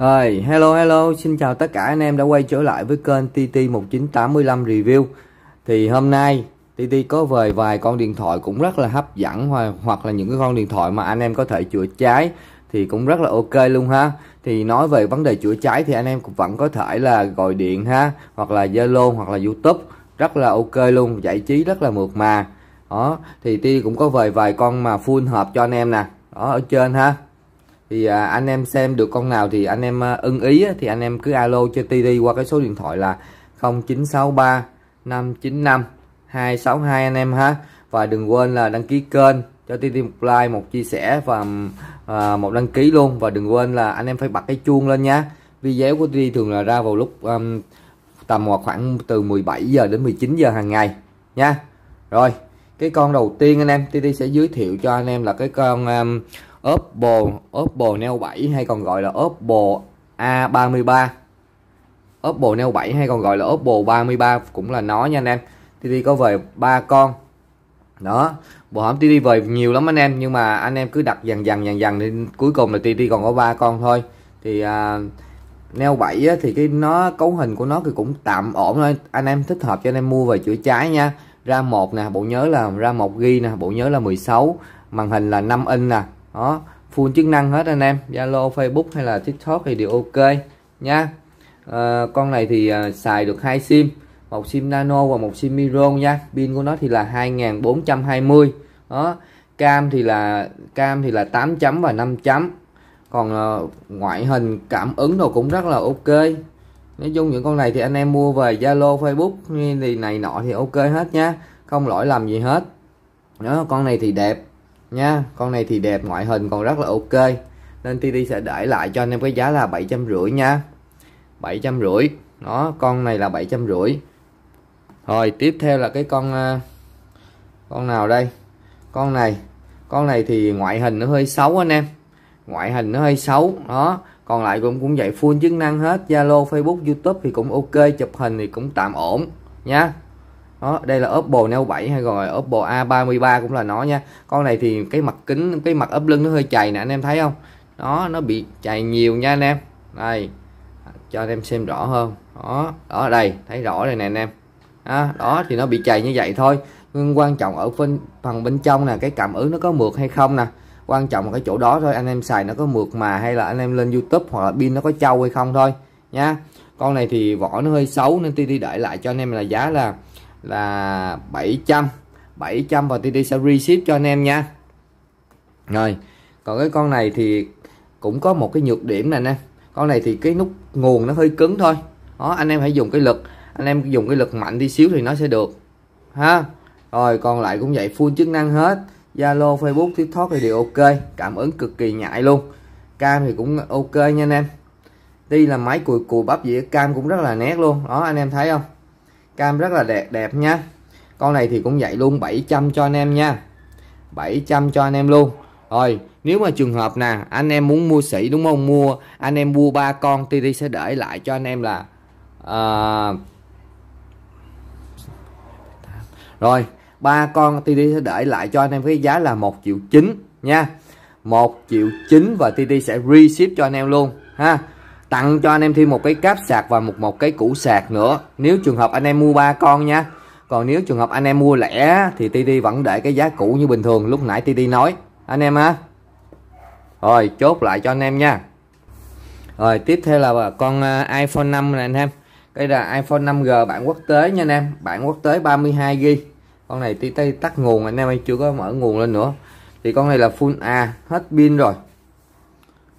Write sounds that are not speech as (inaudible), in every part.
Rồi, hello hello, xin chào tất cả anh em đã quay trở lại với kênh TT1985 Review Thì hôm nay TT có về vài con điện thoại cũng rất là hấp dẫn Hoặc là những cái con điện thoại mà anh em có thể chữa cháy Thì cũng rất là ok luôn ha Thì nói về vấn đề chữa cháy thì anh em cũng vẫn có thể là gọi điện ha Hoặc là Zalo hoặc là Youtube Rất là ok luôn, giải trí rất là mượt mà Đó, thì TT cũng có về vài con mà full hợp cho anh em nè Đó, ở trên ha thì à, anh em xem được con nào thì anh em à, ưng ý á, thì anh em cứ alo cho TD qua cái số điện thoại là 0963 595 262 anh em ha và đừng quên là đăng ký kênh cho TD một like một chia sẻ và à, một đăng ký luôn và đừng quên là anh em phải bật cái chuông lên nha video của TD thường là ra vào lúc um, tầm khoảng từ 17 giờ đến 19 giờ hàng ngày nha rồi cái con đầu tiên anh em TT sẽ giới thiệu cho anh em là cái con um, Oppo Oppo Neo 7 hay còn gọi là Oppo A33 Oppo Neo 7 hay còn gọi là Oppo 33 cũng là nó nha anh em TT có về ba con đó bộ hỏng TT về nhiều lắm anh em nhưng mà anh em cứ đặt dần dần dần dần thì cuối cùng là TT còn có ba con thôi thì à, Neo 7 á, thì cái nó cấu hình của nó thì cũng tạm ổn thôi anh em thích hợp cho anh em mua về chữa trái nha RAM 1 nè bộ nhớ là RAM 1 ghi nè bộ nhớ là 16 màn hình là 5 inch nè đó full chức năng hết anh em Zalo Facebook hay là TikTok thì đều ok nha à, con này thì à, xài được hai sim một sim nano và một sim micro nha pin của nó thì là 2420 đó cam thì là cam thì là 8 chấm và 5 chấm còn à, ngoại hình cảm ứng đồ cũng rất là ok nói chung những con này thì anh em mua về Zalo Facebook thì này nọ thì ok hết nha. không lỗi làm gì hết đó con này thì đẹp nha con này thì đẹp ngoại hình còn rất là ok nên TD sẽ để lại cho anh em cái giá là bảy trăm rưỡi nha bảy trăm rưỡi nó con này là bảy trăm rưỡi rồi tiếp theo là cái con à, con nào đây con này con này thì ngoại hình nó hơi xấu anh em ngoại hình nó hơi xấu đó còn lại cũng cũng vậy full chức năng hết zalo facebook youtube thì cũng ok chụp hình thì cũng tạm ổn nha đó đây là Oppo Neo 7 hay rồi Oppo A33 cũng là nó nha con này thì cái mặt kính cái mặt ấp lưng nó hơi chày nè anh em thấy không Nó nó bị chày nhiều nha anh em đây cho anh em xem rõ hơn đó đó đây thấy rõ đây nè anh em đó, đó thì nó bị chày như vậy thôi nhưng quan trọng ở bên phần bên trong là cái cảm ứng nó có mượt hay không nè quan trọng là cái chỗ đó thôi anh em xài nó có mượt mà hay là anh em lên YouTube hoặc là pin nó có trâu hay không thôi nha con này thì vỏ nó hơi xấu nên Titi để lại cho anh em là giá là là 700 700 và TT sẽ reship cho anh em nha rồi còn cái con này thì cũng có một cái nhược điểm này nè con này thì cái nút nguồn nó hơi cứng thôi đó anh em hãy dùng cái lực anh em dùng cái lực mạnh đi xíu thì nó sẽ được ha rồi còn lại cũng vậy full chức năng hết Zalo Facebook TikTok thì đều ok cảm ứng cực kỳ nhạy luôn cam thì cũng ok nha anh em đi là máy cùi cùi bắp dĩa cam cũng rất là nét luôn đó anh em thấy không cam rất là đẹp đẹp nha con này thì cũng vậy luôn 700 cho anh em nha 700 cho anh em luôn rồi nếu mà trường hợp nè anh em muốn mua sỉ đúng không mua anh em mua ba con TT sẽ để lại cho anh em là uh... rồi ba con TT sẽ để lại cho anh em với giá là 1 triệu 9 nha 1 triệu 9 và TT sẽ re ship cho anh em luôn ha tặng cho anh em thêm một cái cáp sạc và một một cái củ sạc nữa nếu trường hợp anh em mua ba con nha còn nếu trường hợp anh em mua lẻ thì TD vẫn để cái giá cũ như bình thường lúc nãy TD nói anh em ha rồi chốt lại cho anh em nha rồi tiếp theo là con à, iPhone 5 này anh em cái là iPhone 5G bản quốc tế nha anh em bản quốc tế 32GB con này tí tay tắt nguồn anh em ơi chưa có mở nguồn lên nữa thì con này là full A hết pin rồi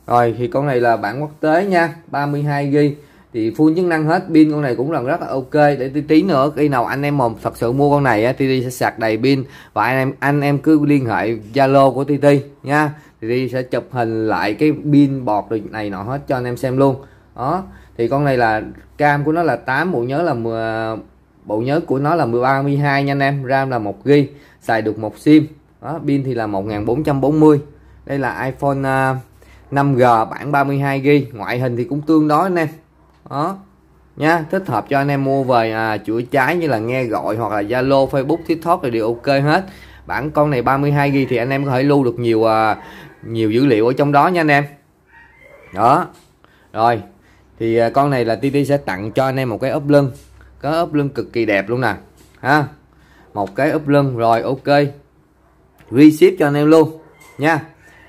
rồi thì con này là bản quốc tế nha 32GB thì full chức năng hết pin con này cũng là rất là ok để tí, tí nữa khi nào anh em mồm thật sự mua con này á, TT sẽ sạc đầy pin và anh em anh em cứ liên hệ Zalo của TT nha thì TT sẽ chụp hình lại cái pin bọt này nọ hết cho anh em xem luôn đó thì con này là cam của nó là 8 bộ nhớ là 10, bộ nhớ của nó là 32 nha anh em RAM là 1 GB xài được một sim đó pin thì là 1440 đây là iPhone uh, 5G bản 32GB ngoại hình thì cũng tương đối anh em đó nha thích hợp cho anh em mua về à, chữa cháy như là nghe gọi hoặc là Zalo Facebook TikTok thì đều ok hết bản con này 32GB thì anh em có thể lưu được nhiều à, nhiều dữ liệu ở trong đó nha anh em đó rồi thì à, con này là TT sẽ tặng cho anh em một cái ốp lưng có ốp lưng cực kỳ đẹp luôn nè ha một cái ốp lưng rồi ok reship cho anh em luôn nha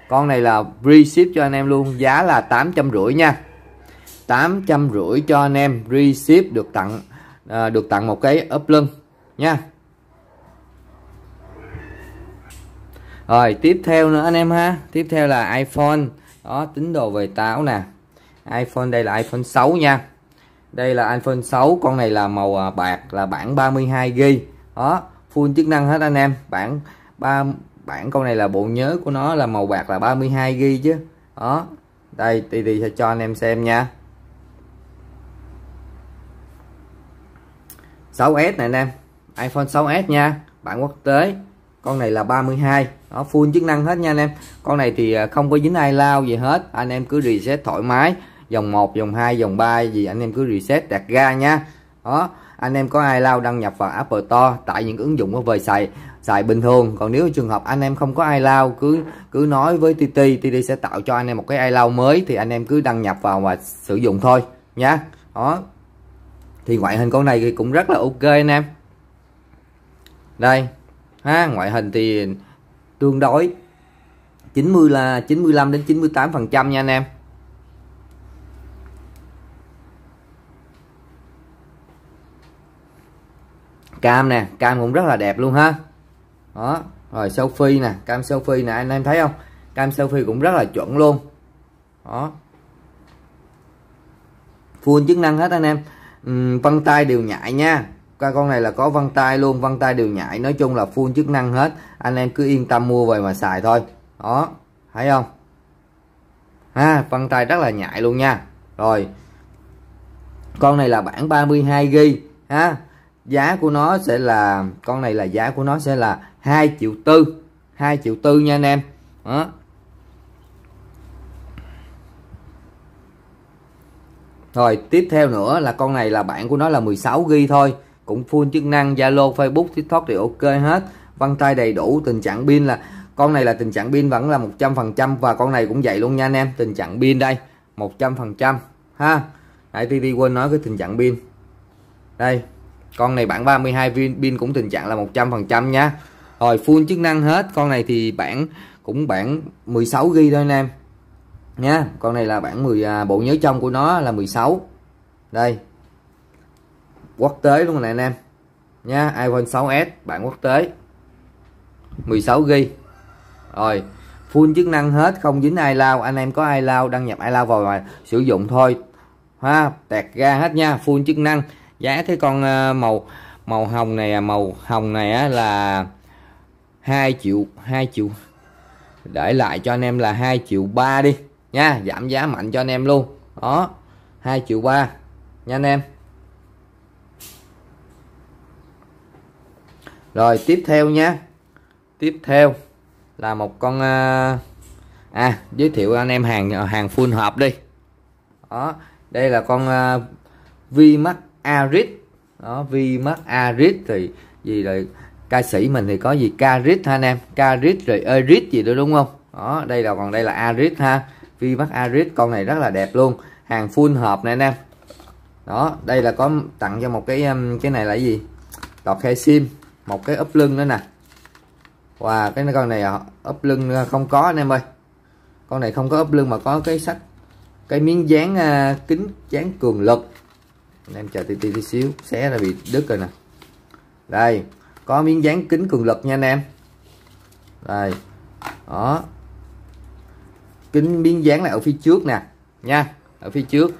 con này là ship cho anh em luôn giá là tám trăm rưỡi nha tám trăm rưỡi cho anh em ship được tặng à, được tặng một cái ốp lưng nha rồi tiếp theo nữa anh em ha tiếp theo là iPhone đó tính đồ về táo nè iPhone đây là iPhone 6 nha đây là iPhone 6 con này là màu à, bạc là bản 32 g đó full chức năng hết anh em bản 3 bản con này là bộ nhớ của nó là màu bạc là 32 ghi chứ đó đây thì thì sẽ cho anh em xem nha 6s này anh em iPhone 6s nha bản quốc tế con này là 32 nó full chức năng hết nha anh em con này thì à, không có dính ai lao gì hết anh em cứ reset thoải mái dòng 1 dòng 2 dòng 3 gì anh em cứ reset đặt ra nha đó anh em có ai lao đăng nhập vào Apple Store tại những ứng dụng có về xài xài bình thường còn nếu trường hợp anh em không có iCloud cứ cứ nói với TT TT sẽ tạo cho anh em một cái iCloud mới thì anh em cứ đăng nhập vào và sử dụng thôi nhá đó thì ngoại hình con này thì cũng rất là ok anh em đây ha ngoại hình thì tương đối 90 là 95 đến 98 phần trăm nha anh em cam nè cam cũng rất là đẹp luôn ha đó rồi selfie nè cam selfie nè anh em thấy không cam selfie cũng rất là chuẩn luôn đó full chức năng hết anh em uhm, vân tay đều nhại nha cái con này là có vân tay luôn vân tay đều nhại nói chung là full chức năng hết anh em cứ yên tâm mua về mà xài thôi đó thấy không ha à, vân tay rất là nhạy luôn nha rồi con này là bản 32 g ha giá của nó sẽ là con này là giá của nó sẽ là 2 triệu tư 2 triệu tư nha anh em đó Rồi tiếp theo nữa là con này là bạn của nó là 16 ghi thôi Cũng full chức năng Zalo, Facebook, TikTok thì ok hết Vân tay đầy đủ, tình trạng pin là Con này là tình trạng pin vẫn là 100% Và con này cũng vậy luôn nha anh em Tình trạng pin đây 100% ha Nãy TT quên nói cái tình trạng pin Đây Con này bản 32 pin cũng tình trạng là 100% nha rồi full chức năng hết con này thì bản cũng bản 16 ghi thôi anh em nha con này là bản 10 à, bộ nhớ trong của nó là 16 đây quốc tế luôn này anh em nha iPhone 6s bản quốc tế 16 ghi rồi full chức năng hết không dính iCloud anh em có iCloud đăng nhập iCloud vào mà sử dụng thôi ha tẹt ra hết nha full chức năng giá cái con à, màu màu hồng này à, màu hồng này á là 2 triệu 2 triệu để lại cho anh em là 2 triệu 3 đi nha giảm giá mạnh cho anh em luôn đó 2 triệu 3 nha anh em rồi tiếp theo nha tiếp theo là một con à, à giới thiệu anh em hàng hàng full hợp đi đó đây là con à, vi mắt Aris đó vi mắt Aris thì gì là ca sĩ mình thì có gì Carit ha anh em Carit rồi Erit gì đó đúng không đó đây là còn đây là Arit ha Vi mắt Arit con này rất là đẹp luôn hàng full hộp này anh em đó đây là có tặng cho một cái um, cái này là gì đọt khe sim một cái ốp lưng nữa nè và wow, cái con này ốp à, lưng à, không có anh em ơi con này không có ốp lưng mà có cái sách cái miếng dán uh, kính dán cường lực anh em chờ tí tí tí xíu xé ra bị đứt rồi nè đây có miếng dán kính cường lực nha anh em đây đó kính miếng dán này ở phía trước nè nha ở phía trước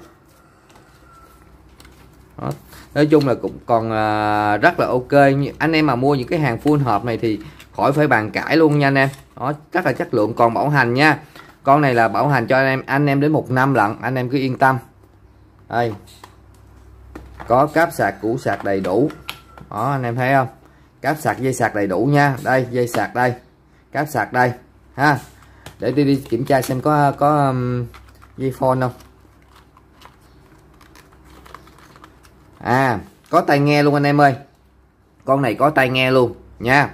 đó. nói chung là cũng còn à, rất là ok anh em mà mua những cái hàng full hợp này thì khỏi phải bàn cãi luôn nha anh em đó rất là chất lượng còn bảo hành nha con này là bảo hành cho anh em anh em đến một năm lận anh em cứ yên tâm đây có cáp sạc củ sạc đầy đủ đó anh em thấy không cáp sạc dây sạc đầy đủ nha đây dây sạc đây cáp sạc đây ha để đi đi kiểm tra xem có có um, dây phone không à có tai nghe luôn anh em ơi con này có tai nghe luôn nha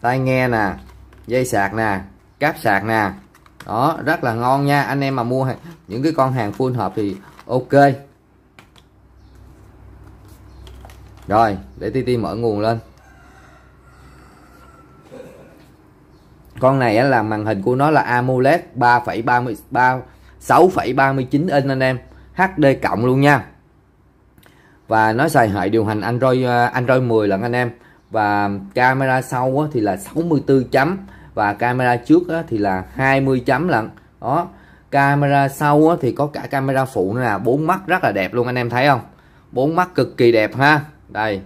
tai nghe nè dây sạc nè cáp sạc nè đó rất là ngon nha anh em mà mua những cái con hàng full hợp thì ok rồi để ti ti mở nguồn lên con này là màn hình của nó là AMOLED 3,33 6,39 inch anh em HD cộng luôn nha và nó xài hệ điều hành Android à, Android 10 lần anh em và camera sau thì là 64 chấm và camera trước thì là 20 chấm lận đó camera sau thì có cả camera phụ nữa là bốn mắt rất là đẹp luôn anh em thấy không bốn mắt cực kỳ đẹp ha đây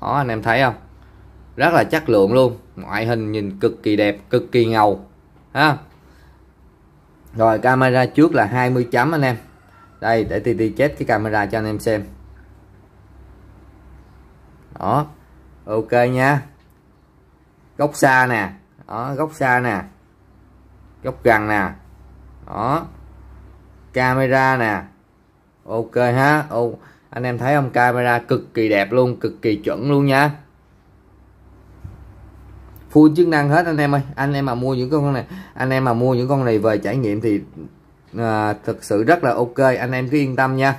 đó anh em thấy không rất là chất lượng luôn ngoại hình nhìn cực kỳ đẹp cực kỳ ngầu ha rồi camera trước là 20 chấm anh em đây để TT chết cái camera cho anh em xem đó ok nha góc xa nè đó góc xa nè góc gần nè đó camera nè ok ha Ồ, anh em thấy không camera cực kỳ đẹp luôn cực kỳ chuẩn luôn nha full chức năng hết anh em ơi anh em mà mua những con này anh em mà mua những con này về trải nghiệm thì à, thực sự rất là ok anh em cứ yên tâm nha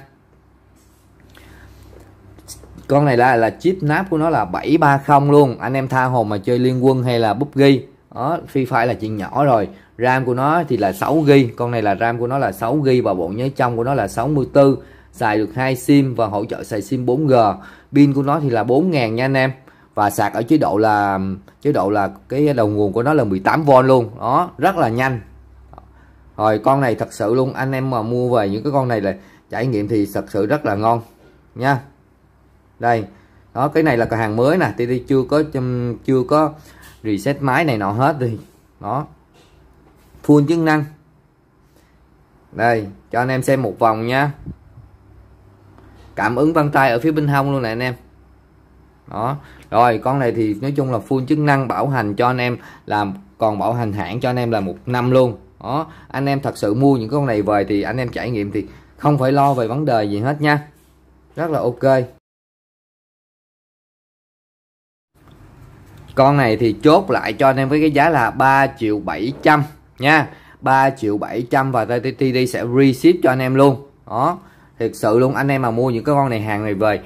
con này là là chip nắp của nó là 730 luôn anh em tha hồ mà chơi liên quân hay là búp ghi đó phi Fire là chuyện nhỏ rồi RAM của nó thì là 6 g con này là RAM của nó là 6 g và bộ nhớ trong của nó là 64 xài được hai sim và hỗ trợ xài sim 4G pin của nó thì là 4.000 nha anh em và sạc ở chế độ là chế độ là cái đầu nguồn của nó là 18V luôn đó rất là nhanh rồi con này thật sự luôn anh em mà mua về những cái con này là trải nghiệm thì thật sự rất là ngon nha đây đó cái này là cái hàng mới nè thì chưa có chưa có reset máy này nọ hết đi đó full chức năng đây cho anh em xem một vòng nha cảm ứng vân tay ở phía bên hông luôn nè anh em đó rồi con này thì nói chung là full chức năng bảo hành cho anh em làm còn bảo hành hãng cho anh em là một năm luôn đó anh em thật sự mua những con này về thì anh em trải nghiệm thì không phải lo về vấn đề gì hết nha rất là ok con này thì chốt lại cho anh em với cái giá là 3 triệu 700 nha 3 triệu 700 và tttd sẽ reship cho anh em luôn đó thiệt sự luôn anh em mà mua những cái con này hàng này về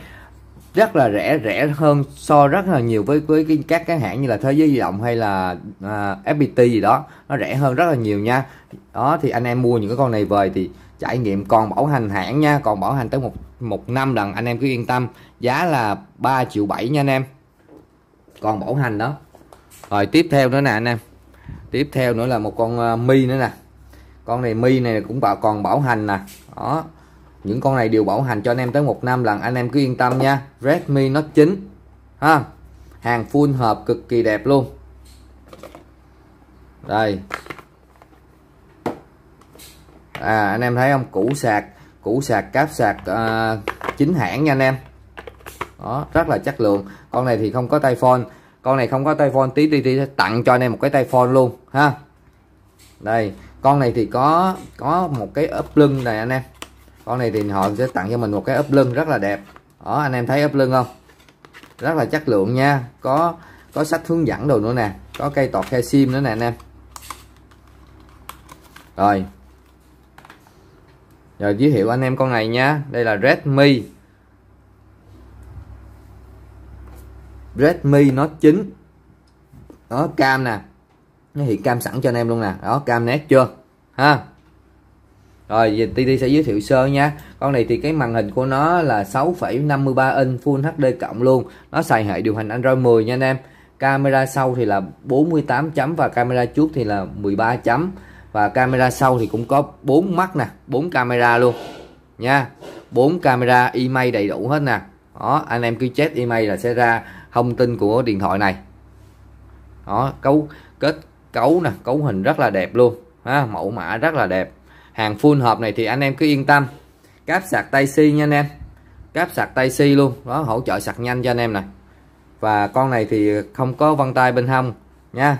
rất là rẻ rẻ hơn so rất là nhiều với với cái, các cái hãng như là thế giới di động hay là à, fpt gì đó nó rẻ hơn rất là nhiều nha đó thì anh em mua những cái con này về thì trải nghiệm còn bảo hành hãng nha còn bảo hành tới một một năm lần anh em cứ yên tâm giá là 3 triệu bảy nha anh em còn bảo hành đó rồi tiếp theo nữa nè anh em tiếp theo nữa là một con uh, mi nữa nè con này mi này cũng bảo còn bảo hành nè đó những con này đều bảo hành cho anh em tới một năm lần anh em cứ yên tâm nha Redmi Note 9 ha hàng full hộp cực kỳ đẹp luôn đây à anh em thấy không củ sạc củ sạc cáp sạc à, chính hãng nha anh em đó rất là chất lượng con này thì không có tay phone con này không có tay phone tí tí tí tặng cho anh em một cái tay phone luôn ha đây con này thì có có một cái ốp lưng này anh em con này thì họ sẽ tặng cho mình một cái ốp lưng rất là đẹp đó anh em thấy ốp lưng không rất là chất lượng nha có có sách hướng dẫn đồ nữa nè có cây tọt khe sim nữa nè anh em rồi rồi giới thiệu anh em con này nha đây là Redmi Redmi nó chính đó cam nè nó hiện cam sẵn cho anh em luôn nè đó cam nét chưa ha rồi giờ TT sẽ giới thiệu sơ nha con này thì cái màn hình của nó là 6,53 inch Full HD cộng luôn nó xài hệ điều hành Android 10 nha anh em camera sau thì là 48 chấm và camera trước thì là 13 chấm và camera sau thì cũng có 4 mắt nè 4 camera luôn nha 4 camera email đầy đủ hết nè đó anh em cứ check email là sẽ ra thông tin của điện thoại này đó cấu kết cấu nè cấu hình rất là đẹp luôn ha mẫu mã rất là đẹp hàng full hộp này thì anh em cứ yên tâm cáp sạc tay si nha anh em cáp sạc tay si luôn đó hỗ trợ sạc nhanh cho anh em này và con này thì không có vân tay bên hông nha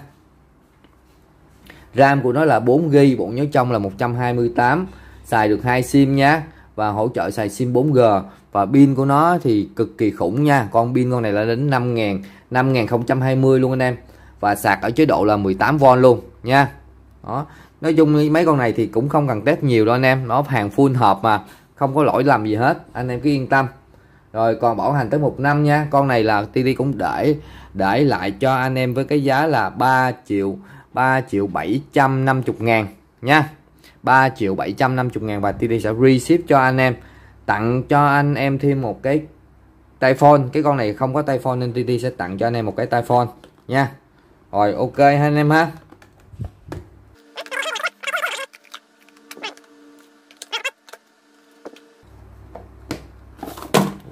RAM của nó là 4 g bộ nhớ trong là 128 xài được hai sim nha và hỗ trợ xài sim 4G và pin của nó thì cực kỳ khủng nha con pin con này là đến 5.000 5020 luôn anh em và sạc ở chế độ là 18V luôn nha đó nói chung mấy con này thì cũng không cần test nhiều đâu anh em nó hàng full hộp mà không có lỗi làm gì hết anh em cứ yên tâm rồi còn bảo hành tới một năm nha con này là TT cũng để để lại cho anh em với cái giá là 3 triệu 3 triệu 750 ngàn nha 3 triệu 750 ngàn và TT sẽ reship cho anh em tặng cho anh em thêm một cái tay phone cái con này không có tay phone nên TT sẽ tặng cho anh em một cái tay phone nha rồi ok anh em ha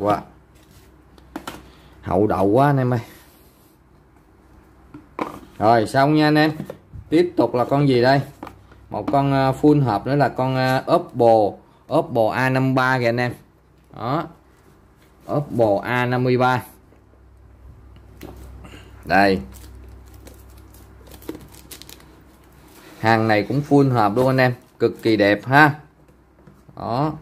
quá hậu đậu quá anh em ơi rồi xong nha anh em tiếp tục là con gì đây một con à, full hợp nữa là con à, Oppo Oppo A53 kìa anh em đó Oppo A53 đây hàng này cũng full hợp luôn anh em cực kỳ đẹp ha đó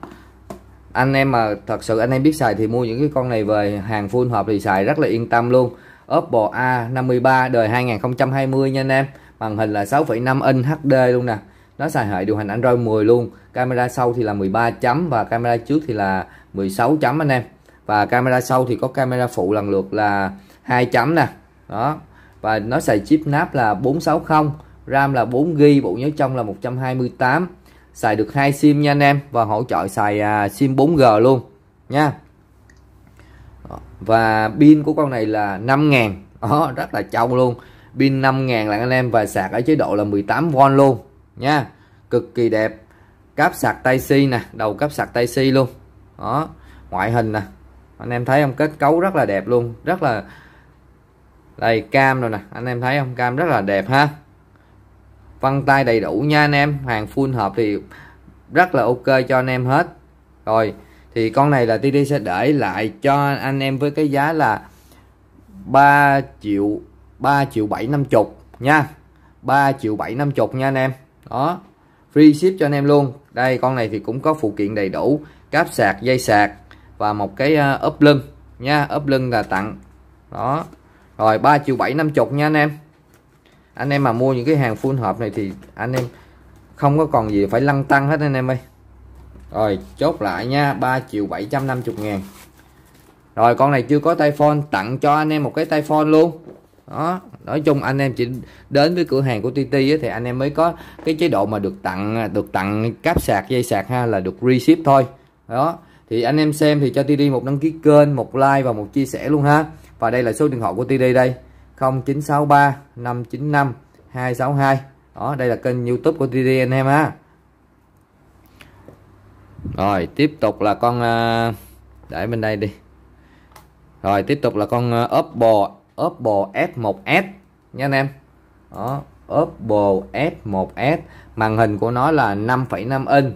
anh em mà thật sự anh em biết xài thì mua những cái con này về hàng full hộp thì xài rất là yên tâm luôn Oppo A53 đời 2020 nha anh em màn hình là 6,5 inch HD luôn nè nó xài hệ điều hành Android 10 luôn camera sau thì là 13 chấm và camera trước thì là 16 chấm anh em và camera sau thì có camera phụ lần lượt là hai chấm nè đó và nó xài chip nắp là 460 RAM là 4GB bộ nhớ trong là 128 xài được hai sim nha anh em và hỗ trợ xài à, sim 4G luôn nha và pin của con này là 5.000 đó rất là trâu luôn pin 5.000 là anh em và sạc ở chế độ là 18V luôn nha cực kỳ đẹp cáp sạc tay si nè đầu cáp sạc tay si luôn đó ngoại hình nè anh em thấy không kết cấu rất là đẹp luôn rất là đây cam rồi nè anh em thấy không cam rất là đẹp ha vân tay đầy đủ nha anh em hàng full hộp thì rất là ok cho anh em hết rồi thì con này là TD sẽ để lại cho anh em với cái giá là 3 triệu 3 triệu năm chục nha 3 triệu năm chục nha anh em đó free ship cho anh em luôn đây con này thì cũng có phụ kiện đầy đủ cáp sạc dây sạc và một cái ờ, ốp lưng nha ốp lưng là tặng đó rồi 3 triệu năm chục nha anh em anh em mà mua những cái hàng full hộp này thì anh em không có còn gì phải lăn tăng hết anh em ơi rồi chốt lại nha 3 triệu 750 ngàn rồi con này chưa có tay phone tặng cho anh em một cái tay phone luôn đó nói chung anh em chỉ đến với cửa hàng của TT ấy, thì anh em mới có cái chế độ mà được tặng được tặng cáp sạc dây sạc ha là được ship thôi đó thì anh em xem thì cho TT một đăng ký kênh một like và một chia sẻ luôn ha và đây là số điện thoại của TT đây 0963 595 262 đó đây là kênh youtube của TD anh em ha rồi tiếp tục là con à, để bên đây đi rồi tiếp tục là con à, Oppo Oppo F1s nha anh em đó Oppo F1s màn hình của nó là 5,5 inch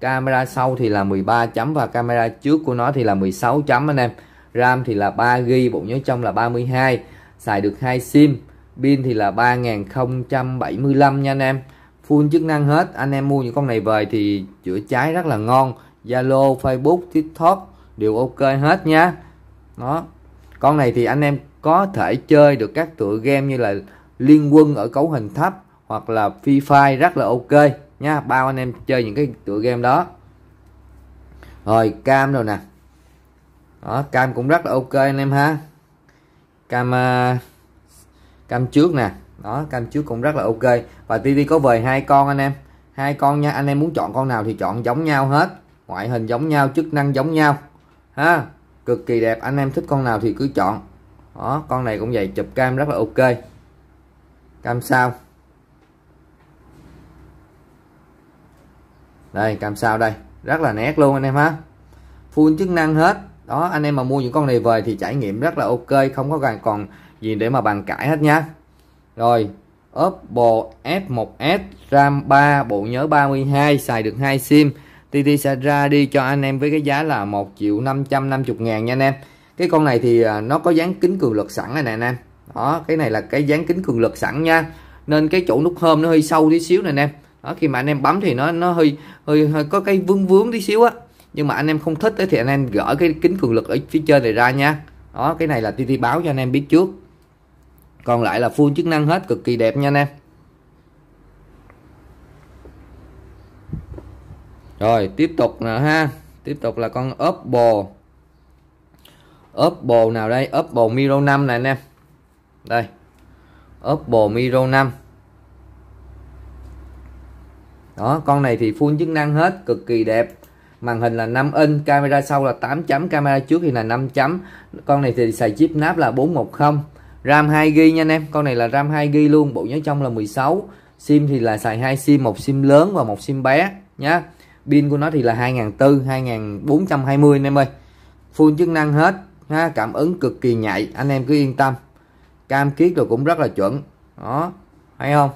camera sau thì là 13 chấm và camera trước của nó thì là 16 chấm anh em RAM thì là 3GB bộ nhớ trong là 32 xài được hai sim pin thì là 3075 nha anh em full chức năng hết anh em mua những con này về thì chữa cháy rất là ngon Zalo Facebook TikTok đều ok hết nha nó, con này thì anh em có thể chơi được các tựa game như là liên quân ở cấu hình thấp hoặc là free fire rất là ok nha bao anh em chơi những cái tựa game đó rồi cam rồi nè đó, cam cũng rất là ok anh em ha cam à, cam trước nè đó cam trước cũng rất là ok và TV có về hai con anh em hai con nha anh em muốn chọn con nào thì chọn giống nhau hết ngoại hình giống nhau chức năng giống nhau ha cực kỳ đẹp anh em thích con nào thì cứ chọn đó con này cũng vậy chụp cam rất là ok cam sao đây cam sao đây rất là nét luôn anh em ha full chức năng hết đó anh em mà mua những con này về thì trải nghiệm rất là ok không có gần còn gì để mà bàn cãi hết nha rồi Oppo F1s RAM 3 bộ nhớ 32 xài được 2 sim TT sẽ ra đi cho anh em với cái giá là 1 triệu 550 ngàn nha anh em cái con này thì à, nó có dán kính cường lực sẵn này nè anh em đó cái này là cái dán kính cường lực sẵn nha nên cái chỗ nút home nó hơi sâu tí xíu nè anh em đó khi mà anh em bấm thì nó nó hơi hơi, hơi có cái vướng vướng tí xíu á nhưng mà anh em không thích ấy, thì anh em gỡ cái kính cường lực ở phía trên này ra nha đó cái này là TT báo cho anh em biết trước còn lại là full chức năng hết cực kỳ đẹp nha anh em rồi tiếp tục nè ha tiếp tục là con Oppo Oppo nào đây Oppo Miro 5 này anh em đây Oppo Miro 5 đó con này thì full chức năng hết cực kỳ đẹp màn hình là 5 inch camera sau là 8 chấm camera trước thì là 5 chấm con này thì xài chip nắp là 410 RAM 2GB nha anh em con này là RAM 2GB luôn bộ nhớ trong là 16 sim thì là xài hai sim một sim lớn và một sim bé nhá pin của nó thì là 2004 2420 anh em ơi full chức năng hết ha cảm ứng cực kỳ nhạy anh em cứ yên tâm cam kiết rồi cũng rất là chuẩn đó thấy không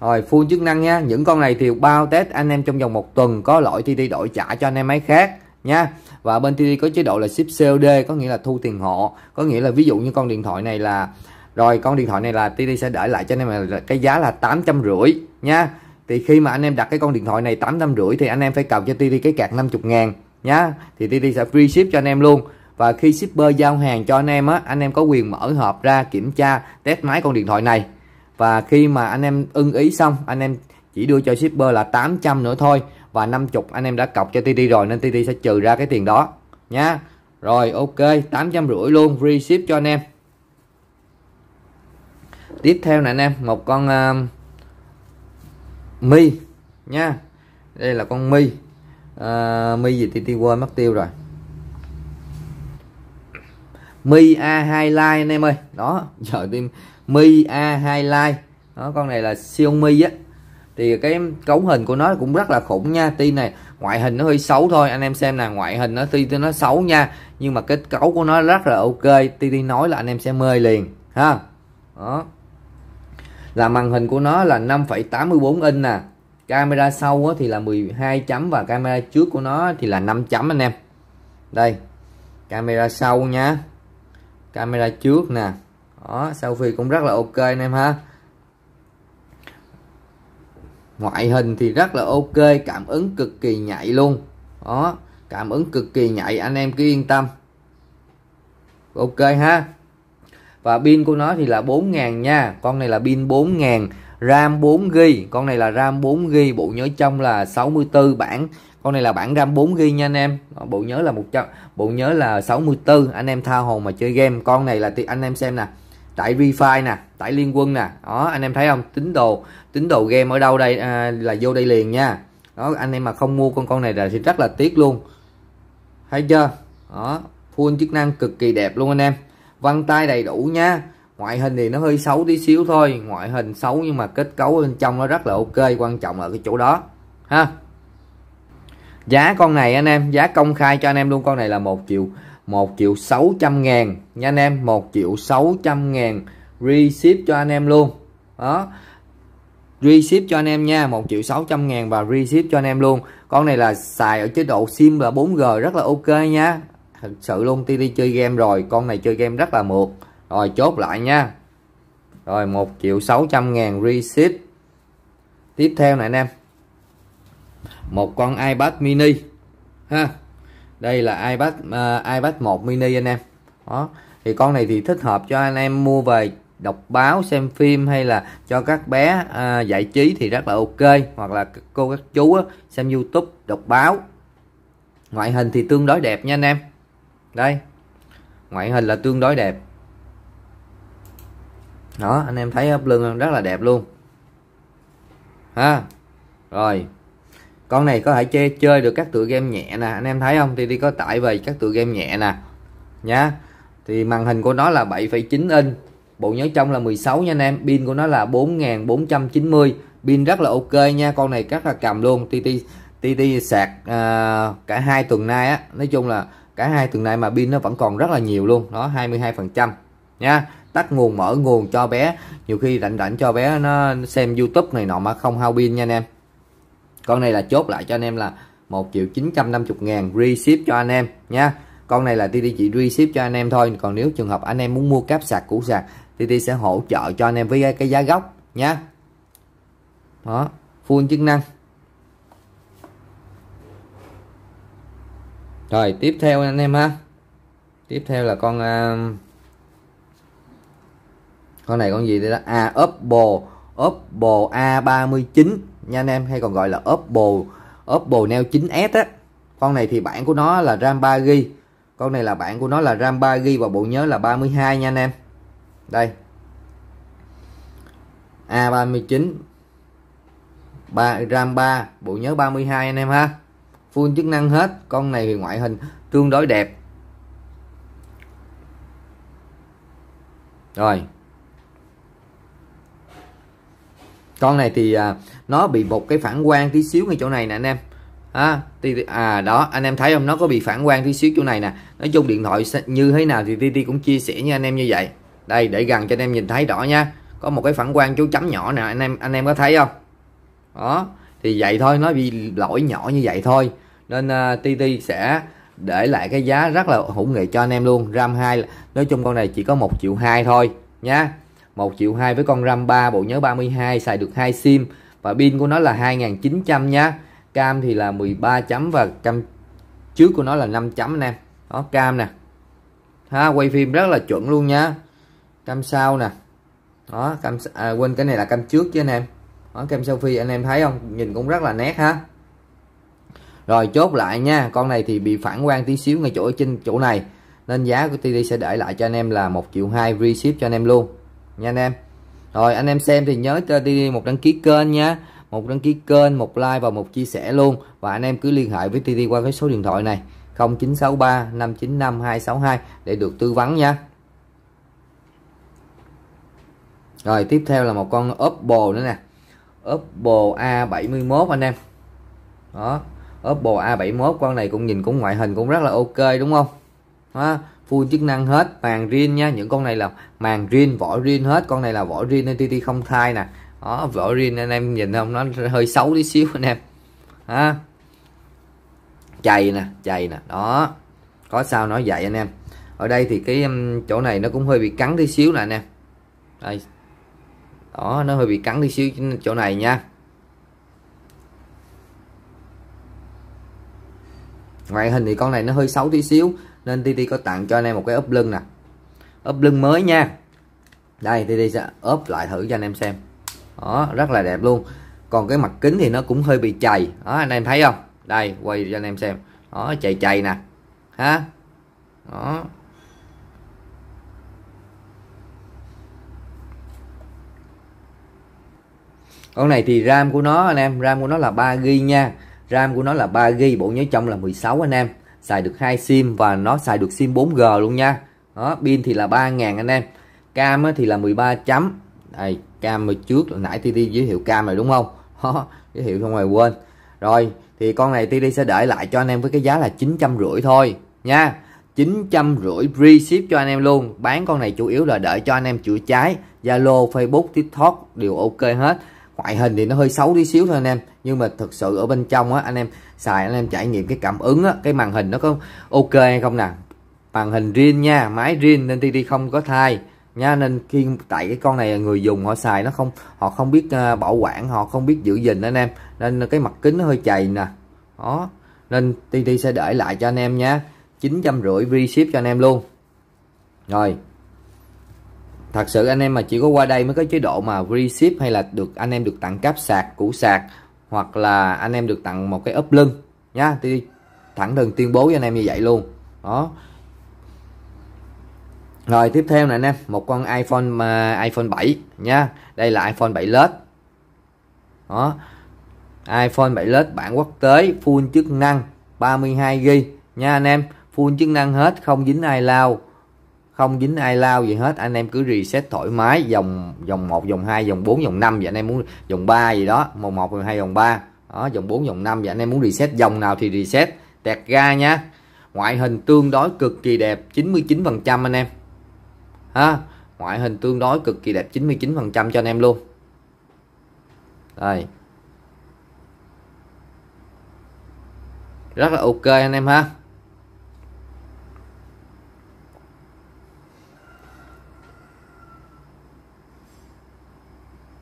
rồi full chức năng nha những con này thì bao test anh em trong vòng một tuần có lỗi TT đổi trả cho anh em máy khác nha và bên TT có chế độ là ship COD có nghĩa là thu tiền hộ có nghĩa là ví dụ như con điện thoại này là rồi con điện thoại này là TT sẽ để lại cho anh em là cái giá là tám trăm rưỡi nha thì khi mà anh em đặt cái con điện thoại này tám trăm rưỡi thì anh em phải cầm cho TT cái cạc 50 ngàn nha. thì TT sẽ free ship cho anh em luôn và khi shipper giao hàng cho anh em á anh em có quyền mở hộp ra kiểm tra test máy con điện thoại này và khi mà anh em ưng ý xong anh em chỉ đưa cho shipper là 800 nữa thôi và 50 anh em đã cọc cho TT rồi nên TT sẽ trừ ra cái tiền đó nha rồi ok rưỡi luôn free ship cho anh em tiếp theo nè anh em một con uh, mi nha đây là con mi uh, mi gì TT quên mất tiêu rồi mi A2 line anh em ơi đó (laughs) giờ tim Mi A2 Lite đó, con này là Xiaomi á thì cái cấu hình của nó cũng rất là khủng nha tuy này ngoại hình nó hơi xấu thôi anh em xem là ngoại hình nó tuy nó xấu nha nhưng mà kết cấu của nó rất là ok tuy đi nói là anh em sẽ mê liền ha đó là màn hình của nó là 5,84 inch nè camera sau thì là 12 chấm và camera trước của nó thì là 5 chấm anh em đây camera sau nha camera trước nè đó selfie cũng rất là ok anh em ha ngoại hình thì rất là ok cảm ứng cực kỳ nhạy luôn đó cảm ứng cực kỳ nhạy anh em cứ yên tâm ok ha và pin của nó thì là 4.000 nha con này là pin 4.000 RAM 4 g, con này là RAM 4 g bộ nhớ trong là 64 bản con này là bản RAM 4 g nha anh em bộ nhớ là một trăm, bộ nhớ là 64 anh em tha hồ mà chơi game con này là anh em xem nè tải refi nè tải liên quân nè đó anh em thấy không tín đồ tín đồ game ở đâu đây à, là vô đây liền nha đó anh em mà không mua con con này là thì rất là tiếc luôn thấy chưa đó full chức năng cực kỳ đẹp luôn anh em vân tay đầy đủ nha ngoại hình thì nó hơi xấu tí xíu thôi ngoại hình xấu nhưng mà kết cấu bên trong nó rất là ok quan trọng ở cái chỗ đó ha giá con này anh em giá công khai cho anh em luôn con này là một triệu 1 triệu 600 ngàn nha anh em 1 triệu 600 ngàn reship cho anh em luôn đó reship cho anh em nha 1 triệu 600 ngàn và reship cho anh em luôn con này là xài ở chế độ sim là 4G rất là ok nha thật sự luôn Tilly chơi game rồi con này chơi game rất là mượt rồi chốt lại nha rồi 1 triệu 600 ngàn reship tiếp theo này anh em một con iPad mini ha đây là iPad uh, iPad 1 mini anh em đó thì con này thì thích hợp cho anh em mua về đọc báo xem phim hay là cho các bé à, giải trí thì rất là ok hoặc là cô các chú á, xem youtube đọc báo ngoại hình thì tương đối đẹp nha anh em đây ngoại hình là tương đối đẹp đó anh em thấy ấp lưng rất là đẹp luôn ha rồi con này có thể chơi chơi được các tựa game nhẹ nè anh em thấy không thì đi có tải về các tựa game nhẹ nè nhá thì màn hình của nó là 7,9 inch bộ nhớ trong là 16 nha anh em pin của nó là 4490 pin rất là ok nha con này rất là cầm luôn TT TT sạc à, cả hai tuần nay á nói chung là cả hai tuần nay mà pin nó vẫn còn rất là nhiều luôn nó 22 phần trăm nha tắt nguồn mở nguồn cho bé nhiều khi rảnh rảnh cho bé nó xem YouTube này nọ mà không hao pin nha anh em con này là chốt lại cho anh em là 1 triệu 950 ngàn re ship cho anh em nha con này là TT chỉ re ship cho anh em thôi còn nếu trường hợp anh em muốn mua cáp sạc củ sạc TT sẽ hỗ trợ cho anh em với cái giá gốc nha đó full chức năng rồi tiếp theo anh em ha tiếp theo là con à, con này con gì đây đó à Oppo Oppo A39 nha anh em hay còn gọi là Oppo Oppo Neo 9S á con này thì bản của nó là RAM 3GB con này là bản của nó là RAM 3GB và bộ nhớ là 32 nha anh em đây A39 3, RAM 3 bộ nhớ 32 anh em ha full chức năng hết con này thì ngoại hình tương đối đẹp rồi con này thì à, nó bị một cái phản quang tí xíu ngay chỗ này nè anh em à, thì, à đó anh em thấy không nó có bị phản quang tí xíu chỗ này nè nói chung điện thoại như thế nào thì TT cũng chia sẻ với anh em như vậy đây để gần cho anh em nhìn thấy rõ nha có một cái phản quang chú chấm nhỏ nè anh em anh em có thấy không đó thì vậy thôi nó bị lỗi nhỏ như vậy thôi nên uh, à, TT sẽ để lại cái giá rất là hữu nghị cho anh em luôn RAM 2 nói chung con này chỉ có 1 triệu 2 thôi nha 1 triệu 2 với con RAM 3 bộ nhớ 32 xài được 2 sim và pin của nó là 2900 nha cam thì là 13 chấm và cam trước của nó là 5 chấm anh em đó cam nè ha quay phim rất là chuẩn luôn nha cam sau nè đó cam à, quên cái này là cam trước chứ anh em đó cam selfie anh em thấy không nhìn cũng rất là nét ha rồi chốt lại nha con này thì bị phản quang tí xíu ngay chỗ trên chỗ này nên giá của TD sẽ để lại cho anh em là một triệu hai ship cho anh em luôn nha anh em rồi anh em xem thì nhớ cho đi một đăng ký kênh nha một đăng ký kênh một like và một chia sẻ luôn và anh em cứ liên hệ với TT qua cái số điện thoại này 0963 595 262 để được tư vấn nha rồi tiếp theo là một con Oppo nữa nè Oppo A71 anh em đó Oppo A71 con này cũng nhìn cũng ngoại hình cũng rất là ok đúng không đó full chức năng hết màng riêng nha những con này là màng riêng vỏ riêng hết con này là vỏ riêng nên không thai nè đó vỏ riêng anh em nhìn không nó hơi xấu tí xíu anh em ha chày nè chày nè đó có sao nói vậy anh em ở đây thì cái chỗ này nó cũng hơi bị cắn tí xíu nè anh em đây đó nó hơi bị cắn tí xíu chỗ này nha ngoại hình thì con này nó hơi xấu tí xíu nên TT có tặng cho anh em một cái ốp lưng nè ốp lưng mới nha đây TT sẽ ốp lại thử cho anh em xem đó rất là đẹp luôn còn cái mặt kính thì nó cũng hơi bị chày đó anh em thấy không đây quay cho anh em xem đó chày chày nè ha đó con này thì ram của nó anh em ram của nó là 3 g nha ram của nó là 3 g bộ nhớ trong là 16 anh em xài được hai sim và nó xài được sim 4G luôn nha đó pin thì là 3.000 anh em cam thì là 13 chấm đây cam mà trước nãy TT giới thiệu cam rồi đúng không (laughs) đó, giới thiệu không rồi quên rồi thì con này TT sẽ để lại cho anh em với cái giá là rưỡi thôi nha rưỡi free ship cho anh em luôn bán con này chủ yếu là để cho anh em chữa cháy Zalo Facebook TikTok đều ok hết ngoại hình thì nó hơi xấu đi xíu thôi anh em nhưng mà thực sự ở bên trong á anh em xài anh em trải nghiệm cái cảm ứng á cái màn hình nó có ok hay không nè màn hình riêng nha máy riêng nên TT không có thay nha nên khi tại cái con này người dùng họ xài nó không họ không biết uh, bảo quản họ không biết giữ gìn anh em nên cái mặt kính nó hơi chày nè đó nên TT sẽ để lại cho anh em nha chín trăm rưỡi ship cho anh em luôn rồi thật sự anh em mà chỉ có qua đây mới có chế độ mà ship hay là được anh em được tặng cáp sạc củ sạc hoặc là anh em được tặng một cái ốp lưng nhá thì thẳng thừng tuyên bố với anh em như vậy luôn đó rồi tiếp theo này anh em một con iPhone uh, iPhone 7 nhá đây là iPhone 7 led đó iPhone 7 led bản quốc tế full chức năng 32 gb nha anh em full chức năng hết không dính ai lao không dính ai lao gì hết anh em cứ reset thoải mái dòng dòng 1 dòng 2 dòng 4 dòng 5 và anh em muốn dòng 3 gì đó màu 1 dòng 2 dòng 3 đó dòng 4 dòng 5 và anh em muốn reset dòng nào thì reset tẹt ga nha ngoại hình tương đối cực kỳ đẹp 99 phần trăm anh em ha ngoại hình tương đối cực kỳ đẹp 99 phần trăm cho anh em luôn đây rất là ok anh em ha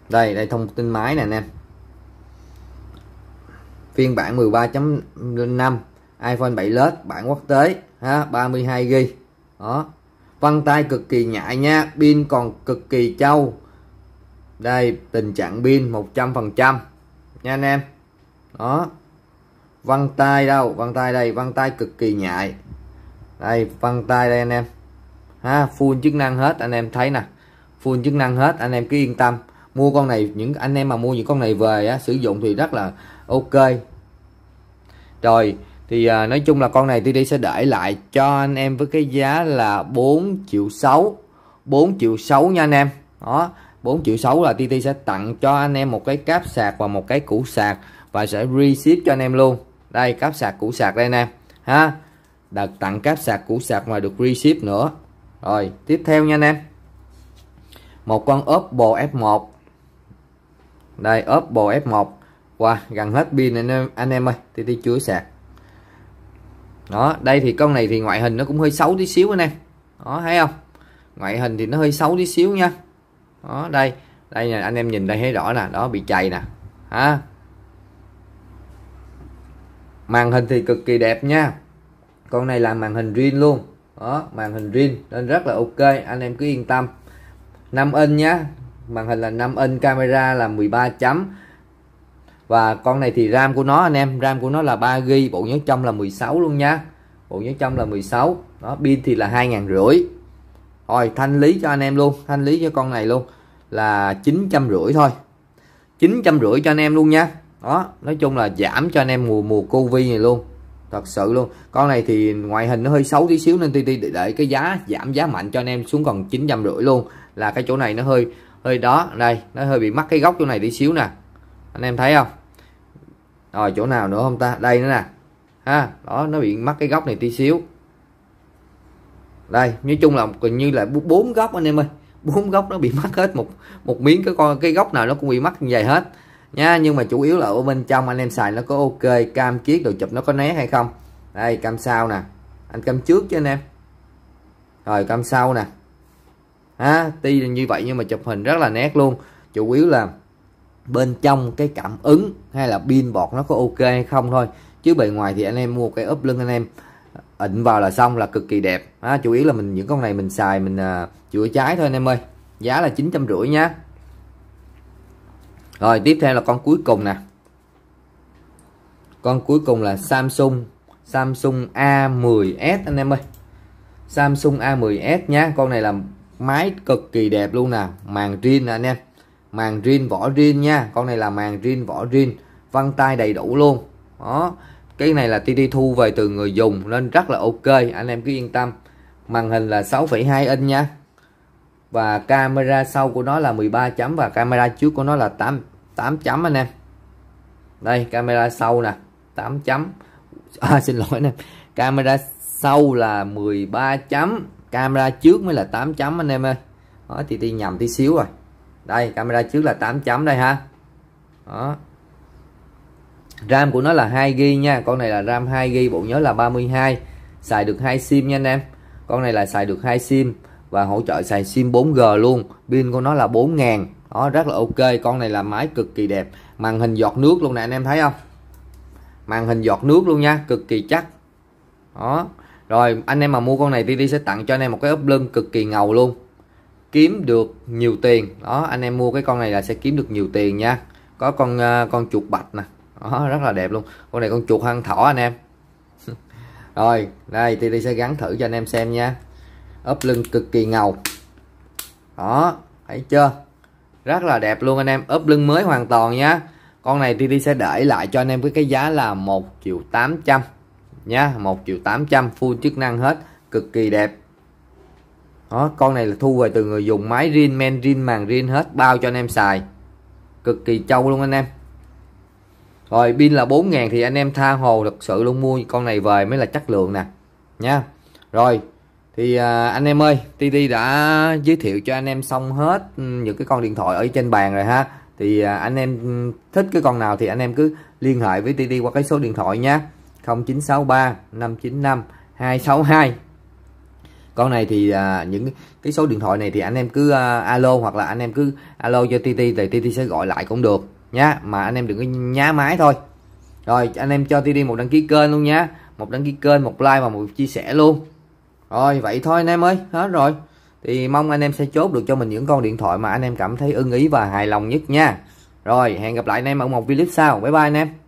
đây đây thông tin máy nè anh em phiên bản 13.5 iPhone 7 Plus bản quốc tế ha, 32GB đó vân tay cực kỳ nhạy nha pin còn cực kỳ trâu đây tình trạng pin 100% nha anh em đó vân tay đâu vân tay đây vân tay cực kỳ nhạy đây vân tay đây anh em ha full chức năng hết anh em thấy nè full chức năng hết anh em cứ yên tâm mua con này những anh em mà mua những con này về á, sử dụng thì rất là ok rồi thì à, nói chung là con này TD sẽ để lại cho anh em với cái giá là 4 triệu 6 4 triệu 6 nha anh em đó 4 triệu 6 là TT sẽ tặng cho anh em một cái cáp sạc và một cái củ sạc và sẽ reship cho anh em luôn đây cáp sạc củ sạc đây anh em ha đặt tặng cáp sạc củ sạc mà được reship nữa rồi tiếp theo nha anh em một con Oppo F1 đây Oppo F1 wow, gần hết pin anh em anh em ơi thì tôi chưa sạc đó đây thì con này thì ngoại hình nó cũng hơi xấu tí xíu anh em đó thấy không ngoại hình thì nó hơi xấu tí xíu nha đó đây đây nè anh em nhìn đây thấy rõ nè đó bị chày nè ha màn hình thì cực kỳ đẹp nha con này là màn hình riêng luôn đó màn hình riêng nên rất là ok anh em cứ yên tâm 5 inch nhá màn hình là 5 inch camera là 13 chấm và con này thì RAM của nó anh em RAM của nó là 3 g bộ nhớ trong là 16 luôn nha bộ nhớ trong là 16 đó pin thì là hai ngàn rưỡi rồi thanh lý cho anh em luôn thanh lý cho con này luôn là chín trăm rưỡi thôi chín trăm rưỡi cho anh em luôn nha đó nói chung là giảm cho anh em mùa mùa Covid này luôn thật sự luôn con này thì ngoại hình nó hơi xấu tí xíu nên TT để cái giá giảm giá mạnh cho anh em xuống còn chín trăm rưỡi luôn là cái chỗ này nó hơi hơi đó đây nó hơi bị mắc cái góc chỗ này tí xíu nè anh em thấy không rồi chỗ nào nữa không ta đây nữa nè ha đó nó bị mắc cái góc này tí xíu đây nói chung là gần như là bốn góc anh em ơi (laughs) bốn góc nó bị mắc hết một một miếng cái con cái góc nào nó cũng bị mắc như vậy hết nha nhưng mà chủ yếu là ở bên trong anh em xài nó có ok cam kiết đồ chụp nó có né hay không đây cam sau nè anh cam trước cho anh em rồi cam sau nè à, tuy như vậy nhưng mà chụp hình rất là nét luôn chủ yếu là bên trong cái cảm ứng hay là pin bọt nó có ok hay không thôi chứ bề ngoài thì anh em mua cái ốp lưng anh em ịnh vào là xong là cực kỳ đẹp à, chủ yếu là mình những con này mình xài mình à, chữa cháy thôi anh em ơi giá là chín trăm rưỡi nhá rồi tiếp theo là con cuối cùng nè con cuối cùng là Samsung Samsung A10s anh em ơi Samsung A10s nhá con này là máy cực kỳ đẹp luôn nè màn zin anh em màn zin vỏ zin nha con này là màn zin vỏ zin vân tay đầy đủ luôn đó cái này là TT thu về từ người dùng nên rất là ok anh em cứ yên tâm màn hình là 6,2 inch nha và camera sau của nó là 13 chấm và camera trước của nó là 8 8 chấm anh em đây camera sau nè 8 chấm (laughs) à, xin lỗi nè, camera sau là 13 chấm camera trước mới là 8 chấm anh em ơi đó thì đi nhầm tí xíu rồi đây camera trước là 8 chấm đây ha đó RAM của nó là 2GB nha con này là RAM 2GB bộ nhớ là 32 xài được hai sim nha anh em con này là xài được hai sim và hỗ trợ xài sim 4G luôn pin của nó là 4000 đó rất là ok con này là máy cực kỳ đẹp màn hình giọt nước luôn nè anh em thấy không màn hình giọt nước luôn nha cực kỳ chắc đó rồi anh em mà mua con này TT sẽ tặng cho anh em một cái ốp lưng cực kỳ ngầu luôn Kiếm được nhiều tiền Đó anh em mua cái con này là sẽ kiếm được nhiều tiền nha Có con uh, con chuột bạch nè Đó rất là đẹp luôn Con này con chuột hăng thỏ anh em (laughs) Rồi đây TT sẽ gắn thử cho anh em xem nha Ốp lưng cực kỳ ngầu Đó thấy chưa Rất là đẹp luôn anh em Ốp lưng mới hoàn toàn nha Con này TT sẽ để lại cho anh em với cái giá là 1 triệu 800 nha 1 triệu 800 full chức năng hết cực kỳ đẹp đó con này là thu về từ người dùng máy rin men rin màn rin hết bao cho anh em xài cực kỳ trâu luôn anh em rồi pin là 4.000 thì anh em tha hồ thật sự luôn mua con này về mới là chất lượng nè nha rồi thì à, anh em ơi TT đã giới thiệu cho anh em xong hết ừ, những cái con điện thoại ở trên bàn rồi ha thì à, anh em thích cái con nào thì anh em cứ liên hệ với TT qua cái số điện thoại nha 0963 595 262 con này thì à, những cái số điện thoại này thì anh em cứ à, alo hoặc là anh em cứ alo cho TT thì TT sẽ gọi lại cũng được nhá mà anh em đừng có nhá máy thôi rồi anh em cho TT một đăng ký kênh luôn nhá một đăng ký kênh một like và một chia sẻ luôn rồi vậy thôi anh em ơi hết rồi thì mong anh em sẽ chốt được cho mình những con điện thoại mà anh em cảm thấy ưng ý và hài lòng nhất nha rồi hẹn gặp lại anh em ở một clip sau bye bye anh em